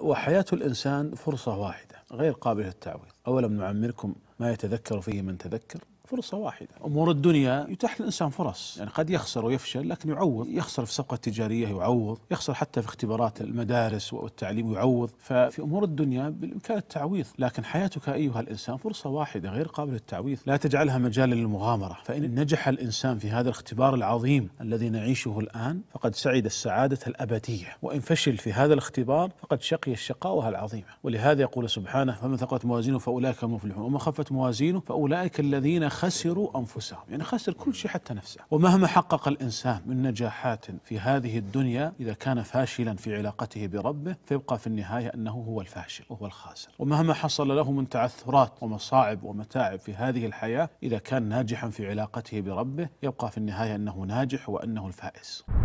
وحياة الإنسان فرصة واحدة غير قابلة للتعويض أولم نعمركم ما يتذكر فيه من تذكر فرصة واحدة أمور الدنيا يتاح للإنسان فرص يعني قد يخسر ويفشل لكن يعوض يخسر في صفقة تجارية يعوض يخسر حتى في اختبارات المدارس والتعليم يعوض ففي أمور الدنيا بالإمكان التعويض لكن حياتك أيها الإنسان فرصة واحدة غير قابلة للتعويض لا تجعلها مجالا للمغامرة فإن نجح الإنسان في هذا الاختبار العظيم الذي نعيشه الآن فقد سعد السعادة الأبدية وإن فشل في هذا الاختبار فقد شقي الشقاوة العظيمة ولهذا يقول سبحانه سبحانه فمن ثقلت موازينه فاولئك المفلحون ومن خفت موازينه فاولئك الذين خسروا انفسهم يعني خسر كل شيء حتى نفسه ومهما حقق الانسان من نجاحات في هذه الدنيا اذا كان فاشلا في علاقته بربه فيبقى في النهايه انه هو الفاشل وهو الخاسر ومهما حصل له من تعثرات ومصاعب ومتاعب في هذه الحياه اذا كان ناجحا في علاقته بربه يبقى في النهايه انه ناجح وانه الفائز